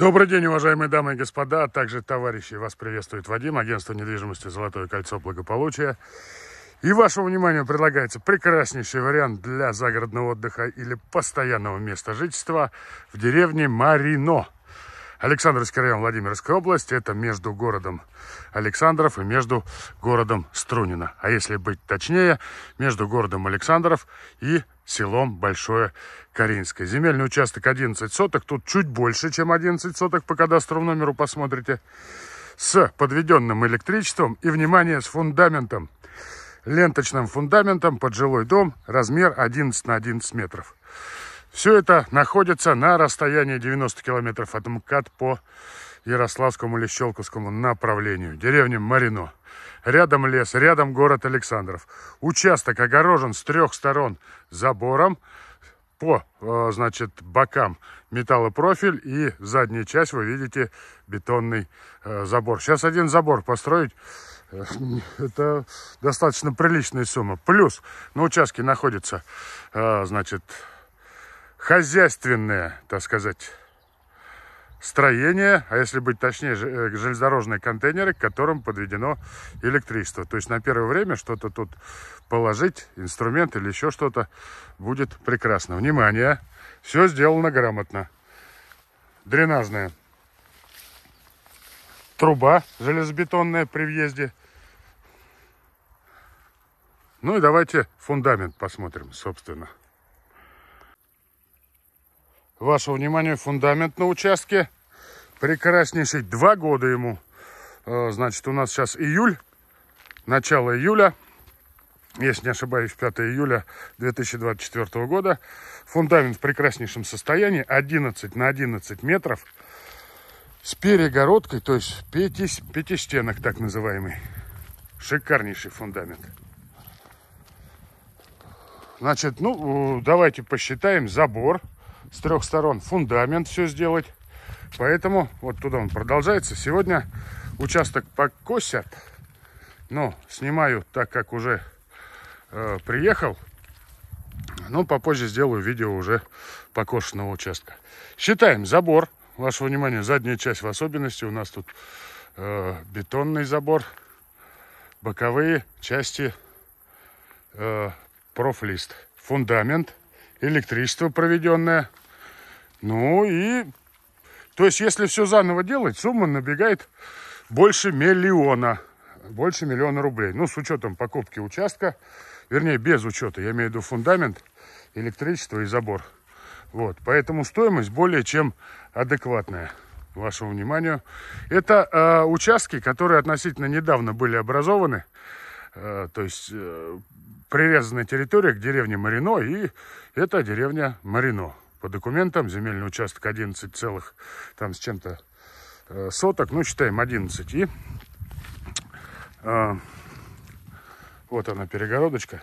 Добрый день, уважаемые дамы и господа, а также товарищи. Вас приветствует Вадим, агентство недвижимости «Золотое кольцо благополучия». И вашему вниманию предлагается прекраснейший вариант для загородного отдыха или постоянного места жительства в деревне Марино. Александровский район Владимирской области – это между городом Александров и между городом Струнино. А если быть точнее, между городом Александров и селом Большое Каринское. Земельный участок 11 соток, тут чуть больше, чем 11 соток, по кадастровому номеру посмотрите, с подведенным электричеством и, внимание, с фундаментом, ленточным фундаментом под жилой дом, размер 11 на 11 метров. Все это находится на расстоянии 90 километров от МКАД по Ярославскому или Щелковскому направлению, деревня Марино. Рядом лес, рядом город Александров. Участок огорожен с трех сторон забором по, э, значит, бокам металлопрофиль и задняя часть, вы видите, бетонный э, забор. Сейчас один забор построить э, это достаточно приличная сумма. Плюс на участке находится, значит, хозяйственная, так сказать, Строение, а если быть точнее, э, железнодорожные контейнеры, к которым подведено электричество. То есть на первое время что-то тут положить, инструмент или еще что-то будет прекрасно. Внимание! Все сделано грамотно. Дренажная труба железобетонная при въезде. Ну и давайте фундамент посмотрим, собственно. Ваше внимание, фундамент на участке. Прекраснейший. Два года ему. Э, значит, у нас сейчас июль. Начало июля. Если не ошибаюсь, 5 июля 2024 года. Фундамент в прекраснейшем состоянии. 11 на 11 метров. С перегородкой, то есть пяти, пятистенок так называемый. Шикарнейший фундамент. Значит, ну, давайте посчитаем Забор с трех сторон фундамент все сделать. Поэтому вот туда он продолжается. Сегодня участок покосят. Но снимаю, так как уже э, приехал. Но попозже сделаю видео уже покошенного участка. Считаем забор. Ваше внимание, задняя часть в особенности. У нас тут э, бетонный забор. Боковые части э, профлист. Фундамент электричество проведенное. Ну и... То есть, если все заново делать, сумма набегает больше миллиона. Больше миллиона рублей. Ну, с учетом покупки участка. Вернее, без учета. Я имею в виду фундамент, электричество и забор. Вот. Поэтому стоимость более чем адекватная вашему вниманию. Это э, участки, которые относительно недавно были образованы. Э, то есть э, прирезанная территория к деревне Марино, и это деревня Марино. По документам земельный участок 11 целых, там с чем-то э, соток, ну, считаем 11. И э, вот она, перегородочка.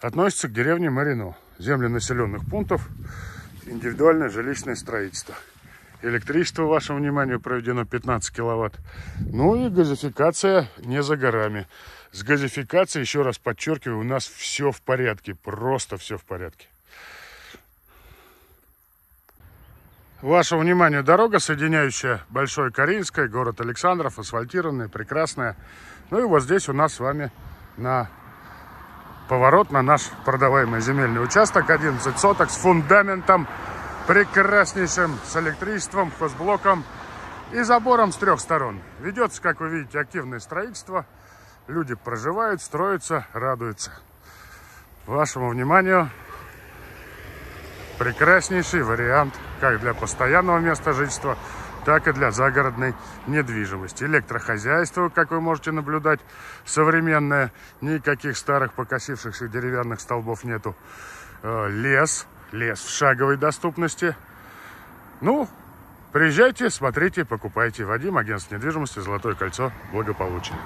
Относится к деревне Марино. Земли населенных пунктов, индивидуальное жилищное строительство. Электричество, вашему вниманию, проведено 15 киловатт. Ну и газификация не за горами. С газификацией, еще раз подчеркиваю, у нас все в порядке. Просто все в порядке. Вашему вниманию дорога, соединяющая Большое Каринское, город Александров, асфальтированная, прекрасная. Ну и вот здесь у нас с вами на поворот на наш продаваемый земельный участок 11 соток с фундаментом прекраснейшим с электричеством, хозблоком и забором с трех сторон. Ведется, как вы видите, активное строительство. Люди проживают, строятся, радуются. Вашему вниманию прекраснейший вариант как для постоянного места жительства, так и для загородной недвижимости. Электрохозяйство, как вы можете наблюдать, современное. Никаких старых покосившихся деревянных столбов нету. Э, лес лес в шаговой доступности. Ну, приезжайте, смотрите, покупайте. Вадим, агентство недвижимости «Золотое кольцо. Благополучие».